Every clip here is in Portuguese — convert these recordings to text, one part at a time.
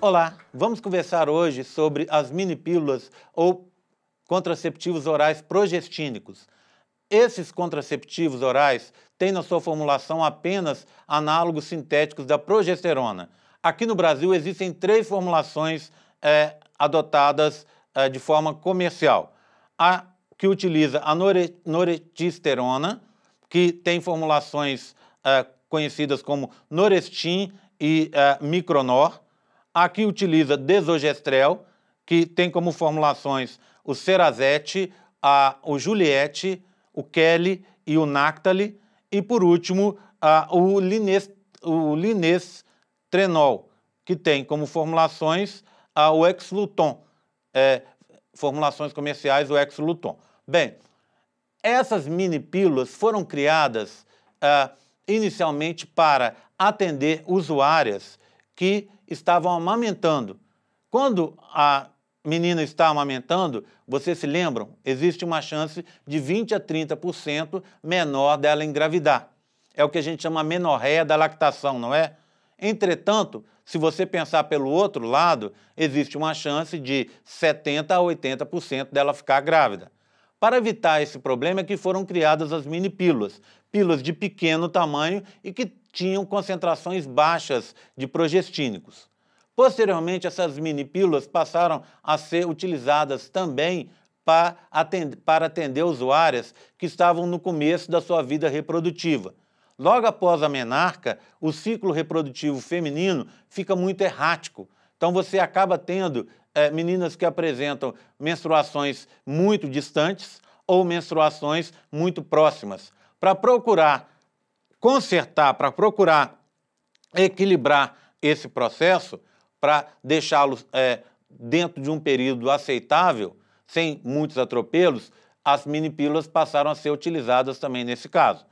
Olá, vamos conversar hoje sobre as mini pílulas ou contraceptivos orais progestínicos. Esses contraceptivos orais têm na sua formulação apenas análogos sintéticos da progesterona. Aqui no Brasil existem três formulações é, adotadas é, de forma comercial. A que utiliza a nore, noretisterona, que tem formulações é, conhecidas como Norestin e é, Micronor Aqui utiliza desogestrel, que tem como formulações o cerazete, a, o juliette, o kelly e o nactale. E, por último, a, o, lines, o linestrenol, que tem como formulações a, o exluton, é, formulações comerciais, o exluton. Bem, essas mini pílulas foram criadas ah, inicialmente para atender usuárias que estavam amamentando. Quando a menina está amamentando, vocês se lembram, existe uma chance de 20 a 30% menor dela engravidar. É o que a gente chama menorréia da lactação, não é? Entretanto, se você pensar pelo outro lado, existe uma chance de 70 a 80% dela ficar grávida. Para evitar esse problema é que foram criadas as mini pílulas, pílulas de pequeno tamanho e que tinham concentrações baixas de progestínicos. Posteriormente, essas mini pílulas passaram a ser utilizadas também para atender, para atender usuárias que estavam no começo da sua vida reprodutiva. Logo após a menarca, o ciclo reprodutivo feminino fica muito errático. Então você acaba tendo é, meninas que apresentam menstruações muito distantes ou menstruações muito próximas. Para procurar consertar, para procurar equilibrar esse processo, para deixá-lo é, dentro de um período aceitável, sem muitos atropelos, as mini pílulas passaram a ser utilizadas também nesse caso.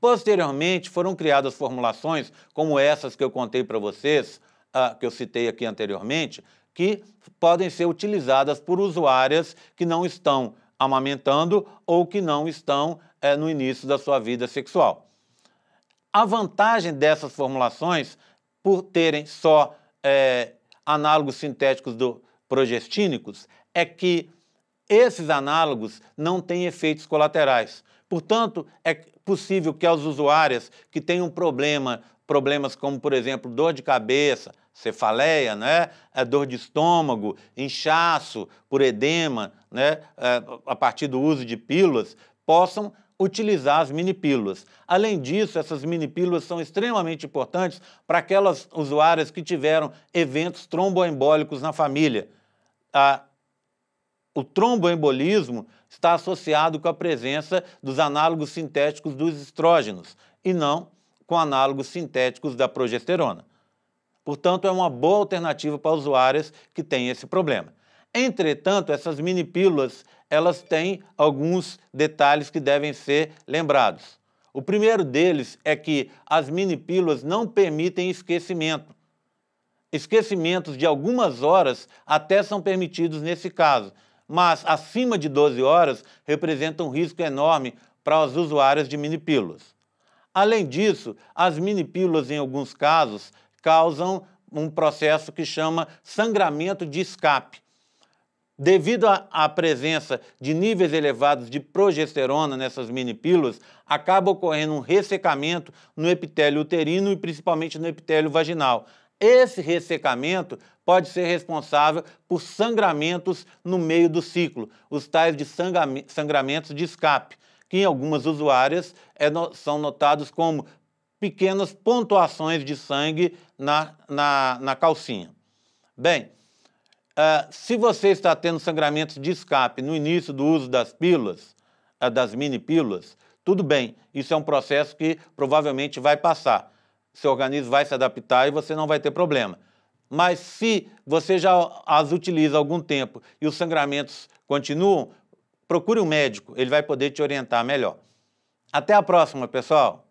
Posteriormente, foram criadas formulações como essas que eu contei para vocês, uh, que eu citei aqui anteriormente, que podem ser utilizadas por usuárias que não estão amamentando ou que não estão é, no início da sua vida sexual. A vantagem dessas formulações, por terem só é, análogos sintéticos do progestínicos, é que esses análogos não têm efeitos colaterais. Portanto, é possível que as usuárias que tenham problema, problemas como, por exemplo, dor de cabeça, cefaleia, né? É dor de estômago, inchaço por edema, né? É, a partir do uso de pílulas, possam utilizar as mini pílulas. Além disso, essas mini pílulas são extremamente importantes para aquelas usuárias que tiveram eventos tromboembólicos na família. A, o tromboembolismo está associado com a presença dos análogos sintéticos dos estrógenos e não com análogos sintéticos da progesterona. Portanto, é uma boa alternativa para usuárias que têm esse problema. Entretanto, essas mini pílulas, elas têm alguns detalhes que devem ser lembrados. O primeiro deles é que as mini pílulas não permitem esquecimento. Esquecimentos de algumas horas até são permitidos nesse caso, mas acima de 12 horas representa um risco enorme para os usuários de mini pílulas. Além disso, as mini pílulas em alguns casos causam um processo que chama sangramento de escape, Devido à presença de níveis elevados de progesterona nessas minipílulas, acaba ocorrendo um ressecamento no epitélio uterino e principalmente no epitélio vaginal. Esse ressecamento pode ser responsável por sangramentos no meio do ciclo, os tais de sangramentos de escape, que em algumas usuárias é no, são notados como pequenas pontuações de sangue na, na, na calcinha. Bem, Uh, se você está tendo sangramentos de escape no início do uso das pílulas, uh, das mini pílulas, tudo bem, isso é um processo que provavelmente vai passar. Seu organismo vai se adaptar e você não vai ter problema. Mas se você já as utiliza há algum tempo e os sangramentos continuam, procure um médico, ele vai poder te orientar melhor. Até a próxima, pessoal!